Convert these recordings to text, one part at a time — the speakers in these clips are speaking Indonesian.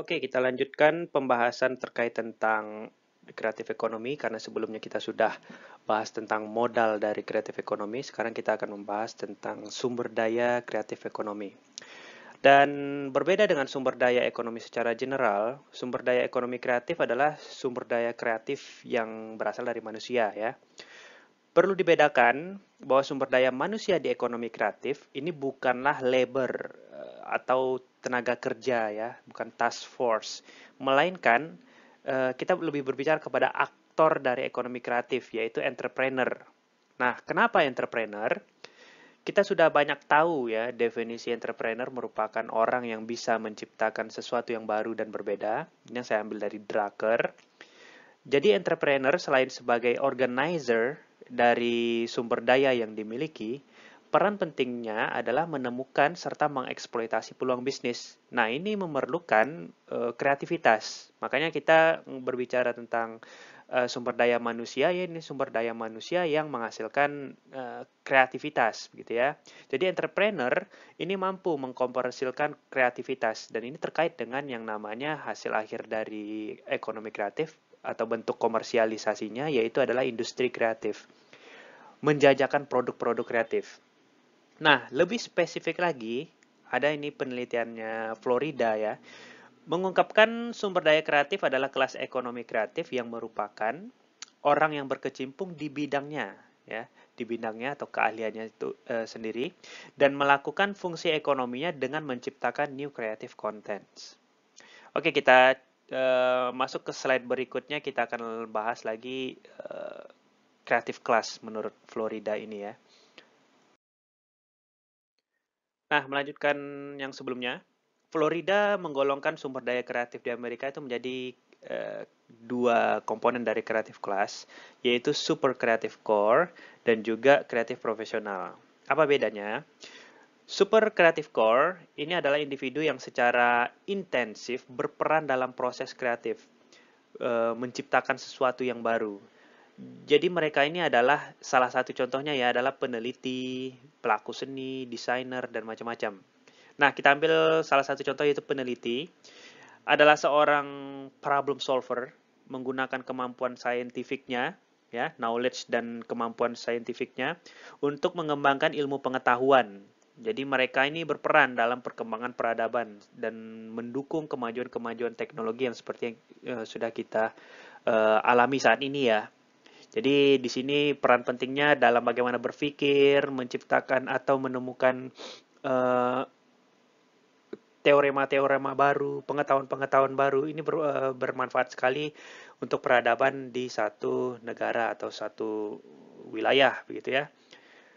Oke, kita lanjutkan pembahasan terkait tentang kreatif ekonomi karena sebelumnya kita sudah bahas tentang modal dari kreatif ekonomi, sekarang kita akan membahas tentang sumber daya kreatif ekonomi. Dan berbeda dengan sumber daya ekonomi secara general, sumber daya ekonomi kreatif adalah sumber daya kreatif yang berasal dari manusia ya. Perlu dibedakan bahwa sumber daya manusia di ekonomi kreatif ini bukanlah labor eh, atau tenaga kerja ya, bukan task force, melainkan uh, kita lebih berbicara kepada aktor dari ekonomi kreatif yaitu entrepreneur. Nah, kenapa entrepreneur? Kita sudah banyak tahu ya, definisi entrepreneur merupakan orang yang bisa menciptakan sesuatu yang baru dan berbeda. Ini yang saya ambil dari Drucker. Jadi entrepreneur selain sebagai organizer dari sumber daya yang dimiliki, Peran pentingnya adalah menemukan serta mengeksploitasi peluang bisnis. Nah, ini memerlukan e, kreativitas. Makanya kita berbicara tentang e, sumber daya manusia ya ini sumber daya manusia yang menghasilkan e, kreativitas gitu ya. Jadi entrepreneur ini mampu mengkomersilkan kreativitas dan ini terkait dengan yang namanya hasil akhir dari ekonomi kreatif atau bentuk komersialisasinya yaitu adalah industri kreatif. Menjajakan produk-produk kreatif. Nah, lebih spesifik lagi, ada ini penelitiannya Florida ya. Mengungkapkan sumber daya kreatif adalah kelas ekonomi kreatif yang merupakan orang yang berkecimpung di bidangnya ya, di bidangnya atau keahliannya itu e, sendiri dan melakukan fungsi ekonominya dengan menciptakan new creative contents. Oke, kita e, masuk ke slide berikutnya kita akan bahas lagi e, eh, creative class menurut Florida ini ya. Nah, melanjutkan yang sebelumnya, Florida menggolongkan sumber daya kreatif di Amerika itu menjadi uh, dua komponen dari kreatif class, yaitu super creative core dan juga kreatif profesional. Apa bedanya? Super Creative Core ini adalah individu yang secara intensif berperan dalam proses kreatif, eh, menciptakan sesuatu yang baru jadi mereka ini adalah salah satu contohnya ya adalah peneliti, pelaku seni, desainer dan macam-macam. Nah, kita ambil salah satu contoh yaitu peneliti adalah seorang problem solver menggunakan kemampuan saintifiknya ya, knowledge dan kemampuan saintifiknya untuk mengembangkan ilmu pengetahuan. Jadi mereka ini berperan dalam perkembangan peradaban dan mendukung kemajuan-kemajuan teknologi yang seperti yang eh, sudah kita uh, alami saat ini ya. Jadi di sini peran pentingnya dalam bagaimana berpikir, menciptakan atau menemukan uh, teorema-teorema baru, pengetahuan-pengetahuan baru ini ber, uh, bermanfaat sekali untuk peradaban di satu negara atau satu wilayah begitu ya.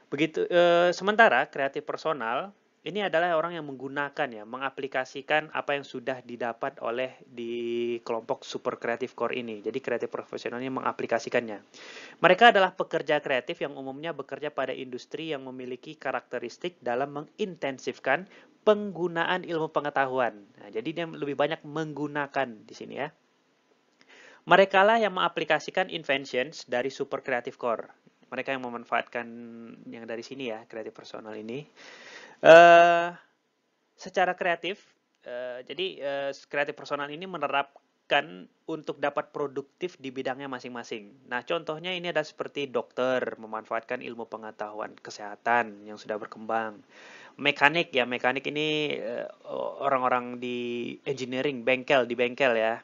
Begitu uh, sementara kreatif personal ini adalah orang yang menggunakan ya, mengaplikasikan apa yang sudah didapat oleh di kelompok super kreatif core ini. Jadi kreatif profesionalnya mengaplikasikannya. Mereka adalah pekerja kreatif yang umumnya bekerja pada industri yang memiliki karakteristik dalam mengintensifkan penggunaan ilmu pengetahuan. Nah, jadi dia lebih banyak menggunakan di sini ya. Mereka lah yang mengaplikasikan inventions dari super kreatif core mereka yang memanfaatkan yang dari sini ya kreatif personal ini Eh, secara kreatif, uh, jadi uh, kreatif personal ini menerapkan untuk dapat produktif di bidangnya masing-masing. Nah, contohnya ini ada seperti dokter memanfaatkan ilmu pengetahuan kesehatan yang sudah berkembang. Mekanik ya, mekanik ini orang-orang uh, di engineering, bengkel di bengkel ya.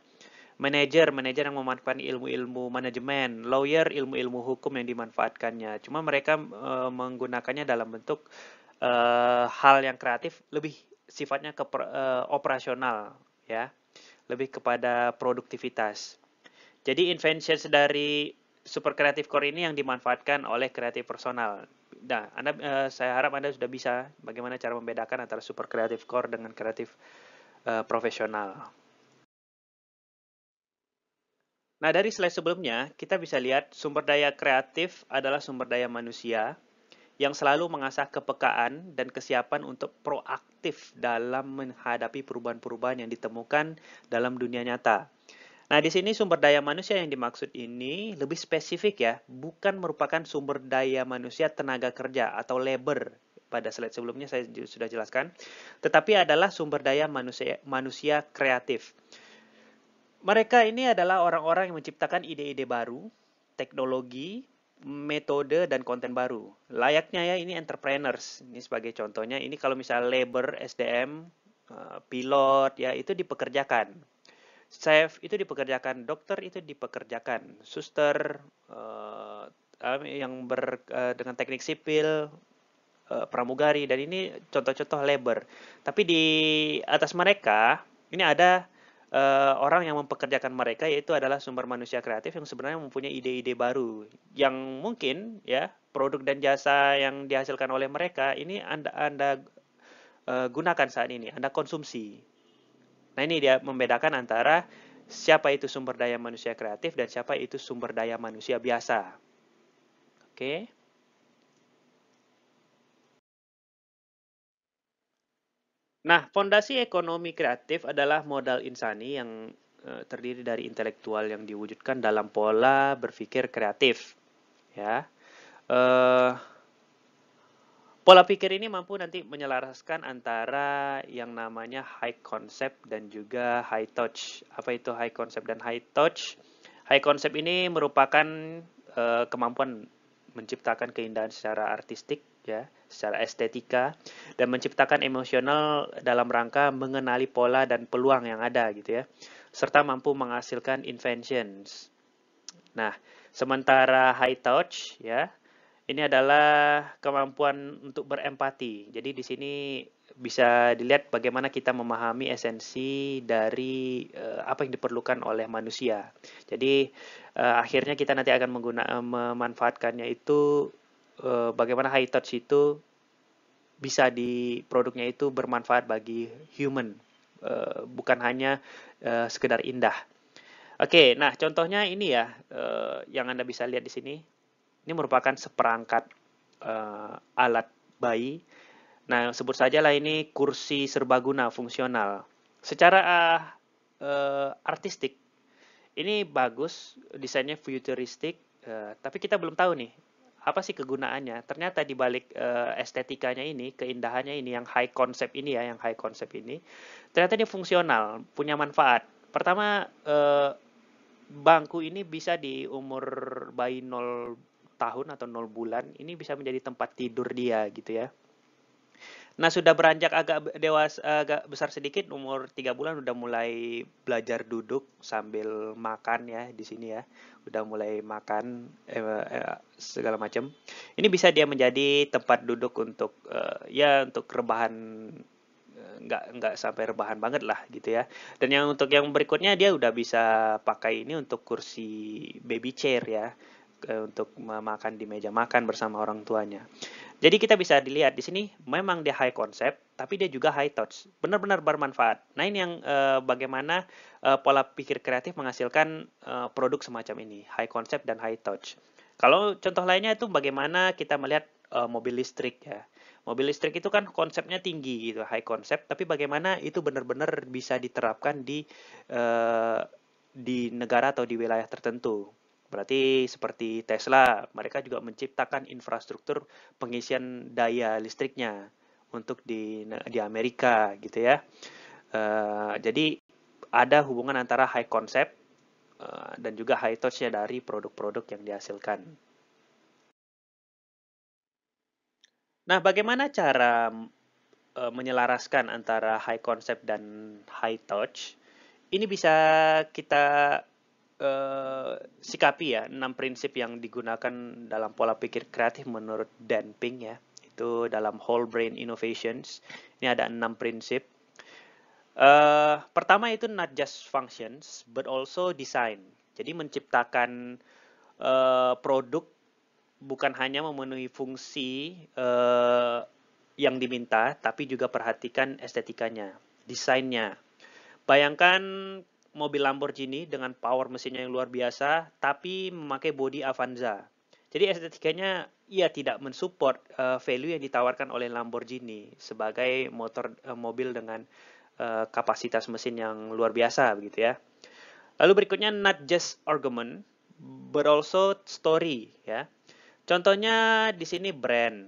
Manajer, manajer yang memanfaatkan ilmu-ilmu manajemen, lawyer ilmu-ilmu hukum yang dimanfaatkannya. Cuma mereka uh, menggunakannya dalam bentuk uh, hal yang kreatif lebih sifatnya ke uh, operasional ya lebih kepada produktivitas jadi inventions dari super kreatif core ini yang dimanfaatkan oleh kreatif personal nah anda uh, saya harap anda sudah bisa bagaimana cara membedakan antara super kreatif core dengan kreatif uh, profesional Nah, dari slide sebelumnya, kita bisa lihat sumber daya kreatif adalah sumber daya manusia, yang selalu mengasah kepekaan dan kesiapan untuk proaktif dalam menghadapi perubahan-perubahan yang ditemukan dalam dunia nyata. Nah, di sini sumber daya manusia yang dimaksud ini lebih spesifik ya, bukan merupakan sumber daya manusia tenaga kerja atau labor pada slide sebelumnya saya sudah jelaskan, tetapi adalah sumber daya manusia, manusia kreatif. Mereka ini adalah orang-orang yang menciptakan ide-ide baru, teknologi, metode dan konten baru. Layaknya ya ini entrepreneurs. Ini sebagai contohnya ini kalau misalnya labor, SDM, eh, pilot ya itu dipekerjakan. Chef itu dipekerjakan, dokter itu dipekerjakan, suster eh, yang ber eh, dengan teknik sipil, pramugari dan ini contoh-contoh labor. Tapi di atas mereka ini ada uh, orang yang mempekerjakan mereka yaitu adalah sumber manusia kreatif yang sebenarnya mempunyai ide-ide baru yang mungkin ya produk dan jasa yang dihasilkan oleh mereka ini anda anda uh, gunakan saat ini anda konsumsi nah ini dia membedakan antara siapa itu sumber daya manusia kreatif dan siapa itu sumber daya manusia biasa oke okay? Nah, fondasi ekonomi kreatif adalah modal insani yang eh, terdiri dari intelektual yang diwujudkan dalam pola berpikir kreatif. Ya, eh, pola pikir ini mampu nanti menyelaraskan antara yang namanya high concept dan juga high touch. Apa itu high concept dan high touch? High concept ini merupakan eh, kemampuan menciptakan keindahan secara artistik, ya secara estetika dan menciptakan emosional dalam rangka mengenali pola dan peluang yang ada gitu ya serta mampu menghasilkan inventions. Nah, sementara high touch ya ini adalah kemampuan untuk berempati. Jadi di sini bisa dilihat bagaimana kita memahami esensi dari uh, apa yang diperlukan oleh manusia. Jadi uh, akhirnya kita nanti akan menggunakan memanfaatkannya itu Eh, bagaimana high touch itu bisa di produknya itu bermanfaat bagi human, eh, bukan hanya eh, sekedar indah. Oke, nah contohnya ini ya, yang Anda bisa lihat di sini, ini merupakan seperangkat alat bayi. Nah, sebut saja lah ini kursi serbaguna fungsional. Secara artistik, ini bagus, desainnya futuristik, tapi kita belum tahu nih apa sih kegunaannya? Ternyata di balik uh, estetikanya ini, keindahannya ini, yang high concept ini ya, yang high concept ini, ternyata ini fungsional, punya manfaat. Pertama, uh, bangku ini bisa di umur bayi 0 tahun atau 0 bulan, ini bisa menjadi tempat tidur dia gitu ya. Nah, sudah beranjak agak dewasa agak besar sedikit umur tiga bulan udah mulai belajar duduk sambil makan ya di sini ya. Udah mulai makan eh, eh, segala macam. Ini bisa dia menjadi tempat duduk untuk eh, ya untuk rebahan eh, nggak nggak sampai rebahan banget lah gitu ya dan yang untuk yang berikutnya dia udah bisa pakai ini untuk kursi baby chair ya untuk makan di meja makan bersama orang tuanya jadi kita bisa dilihat di sini memang dia high concept, tapi dia juga high touch. Benar-benar bermanfaat. Nah ini yang e, bagaimana e, pola pikir kreatif menghasilkan e, produk semacam ini, high concept dan high touch. Kalau contoh lainnya itu bagaimana kita melihat mobil listrik ya. Mobil listrik itu kan konsepnya tinggi gitu, high concept, tapi bagaimana itu benar-benar bisa diterapkan di di negara atau di wilayah tertentu. Berarti seperti Tesla, mereka juga menciptakan infrastruktur pengisian daya listriknya untuk di di Amerika gitu ya. Uh, jadi ada hubungan antara high concept uh, dan juga high touch-nya dari produk-produk yang dihasilkan. Nah, bagaimana cara uh, menyelaraskan antara high concept dan high touch? Ini bisa kita uh, sikapi ya enam prinsip yang digunakan dalam pola pikir kreatif menurut Dan Pink ya itu dalam Whole Brain Innovations ini ada enam prinsip uh, pertama itu not just functions but also design jadi menciptakan uh, produk bukan hanya memenuhi fungsi uh, yang diminta tapi juga perhatikan estetikanya desainnya Bayangkan mobil Lamborghini dengan power mesinnya yang luar biasa, tapi memakai bodi Avanza. Jadi estetikanya ia tidak mensupport uh, value yang ditawarkan oleh Lamborghini sebagai motor uh, mobil dengan uh, kapasitas mesin yang luar biasa begitu ya. Lalu berikutnya not just argument but also story ya. Contohnya di sini brand,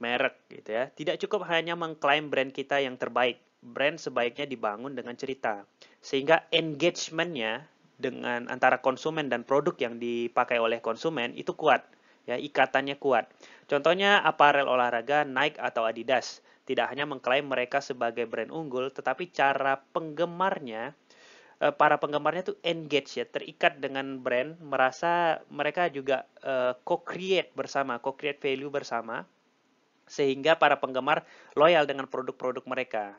merek gitu ya. Tidak cukup hanya mengklaim brand kita yang terbaik. Brand sebaiknya dibangun dengan cerita sehingga engagementnya dengan antara konsumen dan produk yang dipakai oleh konsumen itu kuat ya ikatannya kuat contohnya aparel olahraga Nike atau Adidas tidak hanya mengklaim mereka sebagai brand unggul tetapi cara penggemarnya eh, para penggemarnya tuh engage ya terikat dengan brand merasa mereka juga uh, co-create bersama co-create value bersama sehingga para penggemar loyal dengan produk-produk mereka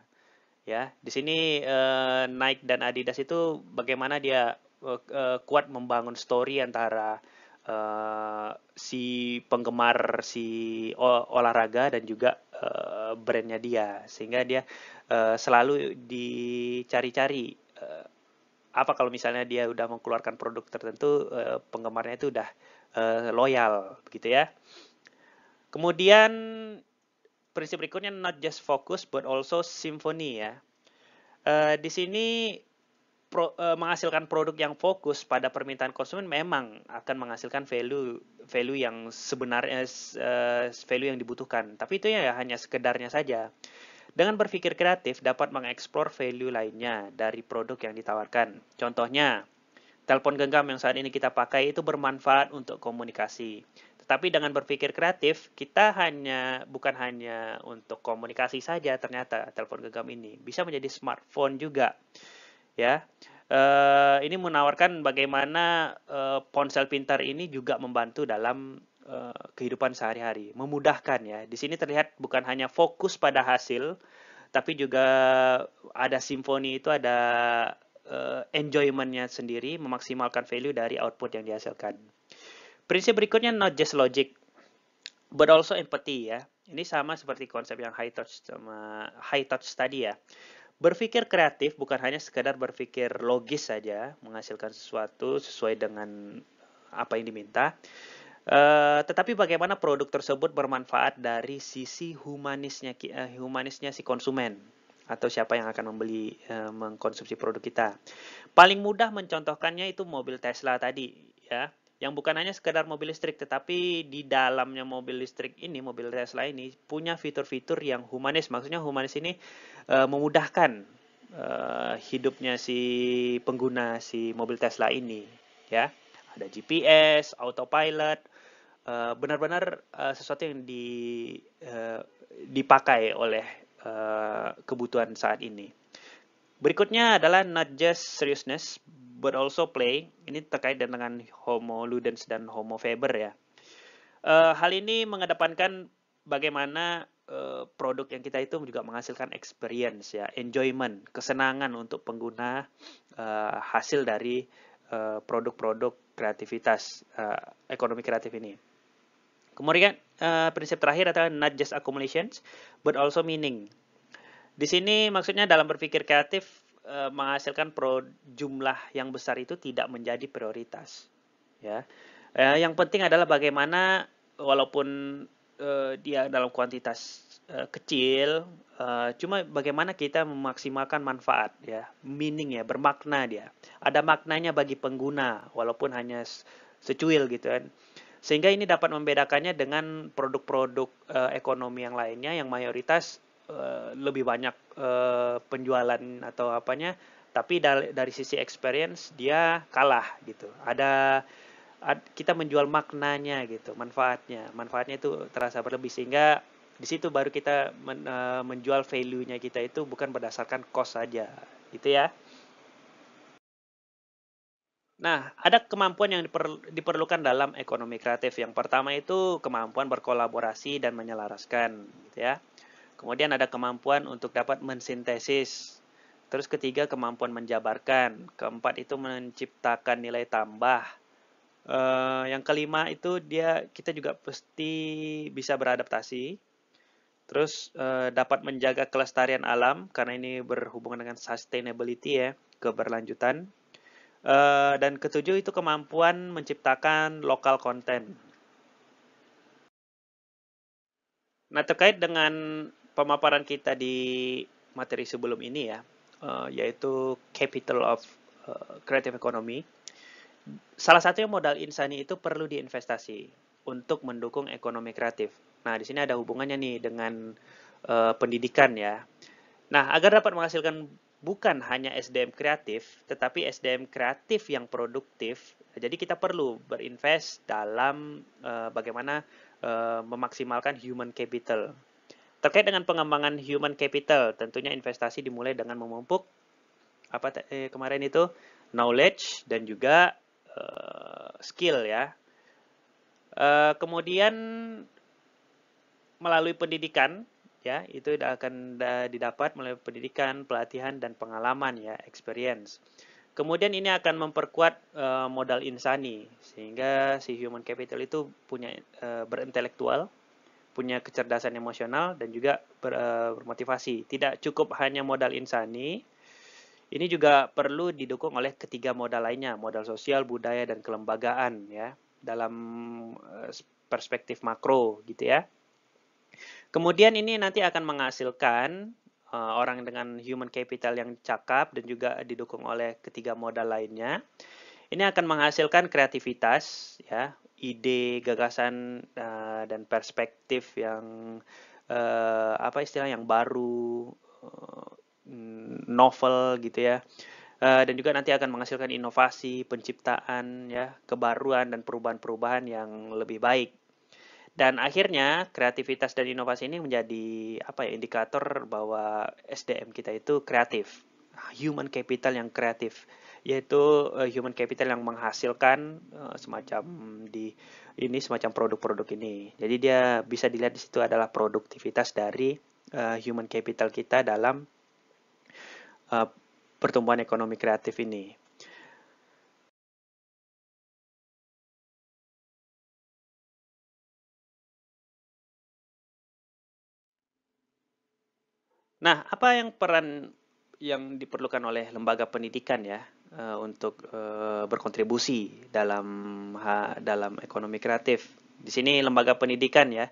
Ya, di sini uh, Nike dan Adidas itu bagaimana dia uh, kuat membangun story antara uh, si penggemar si olahraga dan juga uh, brandnya dia, sehingga dia uh, selalu dicari-cari. uh, apa kalau misalnya dia udah mengeluarkan produk tertentu, uh, penggemarnya itu udah uh, loyal, begitu ya. Kemudian prinsip berikutnya not just focus but also symphony ya. Uh, di sini pro, uh, menghasilkan produk yang fokus pada permintaan konsumen memang akan menghasilkan value value yang sebenarnya uh, value yang dibutuhkan. Tapi itu ya hanya sekedarnya saja. Dengan berpikir kreatif dapat mengeksplor value lainnya dari produk yang ditawarkan. Contohnya, telepon genggam yang saat ini kita pakai itu bermanfaat untuk komunikasi. Tapi dengan berpikir kreatif, kita hanya bukan hanya untuk komunikasi saja ternyata telepon genggam ini bisa menjadi smartphone juga. Ya. Uh, ini menawarkan bagaimana uh, ponsel pintar ini juga membantu dalam uh, kehidupan sehari-hari, memudahkan ya. Di sini terlihat bukan hanya fokus pada hasil, tapi juga ada simfoni itu ada uh, enjoymentnya sendiri, memaksimalkan value dari output yang dihasilkan. Prinsip berikutnya not just logic, but also empathy ya. Ini sama seperti konsep yang high touch sama high touch tadi ya. Berpikir kreatif bukan hanya sekadar berpikir logis saja, menghasilkan sesuatu sesuai dengan apa yang diminta, Uh, tetapi bagaimana produk tersebut bermanfaat dari sisi humanisnya uh, humanisnya si konsumen atau siapa yang akan membeli uh, mengkonsumsi produk kita. Paling mudah mencontohkannya itu mobil Tesla tadi ya yang bukan hanya sekedar mobil listrik tetapi di dalamnya mobil listrik ini mobil Tesla ini punya fitur-fitur yang humanis maksudnya humanis ini e, memudahkan e, hidupnya si pengguna si mobil Tesla ini ya ada GPS autopilot eh, benar-benar e, sesuatu yang di dipakai oleh kebutuhan saat ini Berikutnya adalah not just seriousness, but also play. Ini terkait dengan Homo Ludens dan Homo Faber ya. Uh, hal ini mengedepankan bagaimana uh, produk yang kita itu juga menghasilkan experience ya, enjoyment, kesenangan untuk pengguna uh, hasil dari produk-produk kreativitas ekonomi kreatif ini. Kemudian prinsip terakhir adalah not just accumulations, but also meaning di sini maksudnya dalam berpikir kreatif eh, menghasilkan pro jumlah yang besar itu tidak menjadi prioritas. Ya, eh, yang penting adalah bagaimana walaupun eh, dia dalam kuantitas kecil, cuma bagaimana kita memaksimalkan manfaat ya, meaning ya, bermakna dia. Ada maknanya bagi pengguna walaupun hanya secuil gitu kan sehingga ini dapat membedakannya dengan produk-produk ekonomi yang lainnya yang mayoritas Eh, lebih banyak uh, penjualan atau apanya tapi dari, dari sisi experience dia kalah gitu ada ad, kita menjual maknanya gitu manfaatnya manfaatnya itu terasa berlebih sehingga di situ baru kita men, uh, menjual value-nya kita itu bukan berdasarkan cost saja gitu ya Nah, ada kemampuan yang diperlukan dalam ekonomi kreatif. Yang pertama itu kemampuan berkolaborasi dan menyelaraskan, gitu ya. Kemudian ada kemampuan untuk dapat mensintesis. Terus ketiga kemampuan menjabarkan. Keempat itu menciptakan nilai tambah. Uh, yang kelima itu dia kita juga pasti bisa beradaptasi. Terus uh, dapat menjaga kelestarian alam karena ini berhubungan dengan sustainability ya, keberlanjutan. Uh, dan ketujuh itu kemampuan menciptakan lokal konten. Nah, terkait dengan pemaparan kita di materi sebelum ini ya, uh, yaitu capital of uh, creative economy. Salah satu modal insani itu perlu diinvestasi untuk mendukung ekonomi kreatif. Nah, di sini ada hubungannya nih dengan uh, pendidikan ya. Nah, agar dapat menghasilkan bukan hanya SDM kreatif, tetapi SDM kreatif yang produktif. Jadi kita perlu berinvest dalam uh, bagaimana uh, memaksimalkan human capital Terkait dengan pengembangan human capital, tentunya investasi dimulai dengan memupuk apa eh, kemarin itu knowledge dan juga uh, skill ya. Uh, kemudian melalui pendidikan ya itu akan didapat melalui pendidikan, pelatihan dan pengalaman ya experience. Kemudian ini akan memperkuat uh, modal insani sehingga si human capital itu punya uh, berintelektual punya kecerdasan emosional dan juga ber, uh, bermotivasi. Tidak cukup hanya modal insani, ini juga perlu didukung oleh ketiga modal lainnya, modal sosial, budaya, dan kelembagaan ya dalam eh, perspektif makro gitu ya. Kemudian ini nanti akan menghasilkan uh, orang dengan human capital yang cakap dan juga didukung oleh ketiga modal lainnya. Ini akan menghasilkan kreativitas ya, ide, gagasan uh, dan perspektif yang uh, apa istilah yang baru, uh, novel gitu ya. Uh, dan juga nanti akan menghasilkan inovasi, penciptaan ya, kebaruan dan perubahan-perubahan yang lebih baik. Dan akhirnya kreativitas dan inovasi ini menjadi apa ya indikator bahwa SDM kita itu kreatif, human capital yang kreatif yaitu uh, human capital yang menghasilkan uh, semacam di ini semacam produk-produk ini. Jadi dia bisa dilihat di situ adalah produktivitas dari uh, human capital kita dalam uh, pertumbuhan ekonomi kreatif ini. Nah, apa yang peran yang diperlukan oleh lembaga pendidikan ya uh, untuk uh, berkontribusi dalam dalam ekonomi kreatif. Di sini lembaga pendidikan ya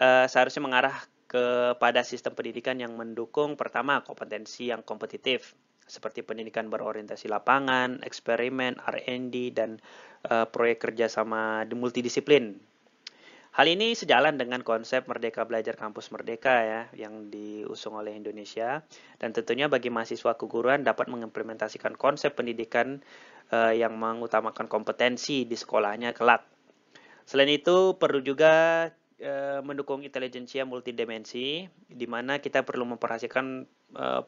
uh, seharusnya mengarah kepada sistem pendidikan yang mendukung pertama kompetensi yang kompetitif seperti pendidikan berorientasi lapangan, eksperimen, R&D dan uh, proyek kerjasama multidisiplin Hal ini sejalan dengan konsep Merdeka Belajar Kampus Merdeka ya yang diusung oleh Indonesia dan tentunya bagi mahasiswa keguruan dapat mengimplementasikan konsep pendidikan eh, yang mengutamakan kompetensi di sekolahnya kelak. Selain itu perlu juga eh, mendukung intelijensia multidimensi di mana kita perlu memperhatikan eh,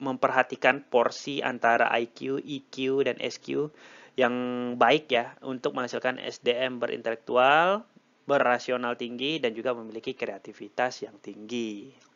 memperhatikan porsi antara IQ, EQ dan SQ yang baik ya untuk menghasilkan SDM berintelektual berrasional tinggi dan juga memiliki kreativitas yang tinggi.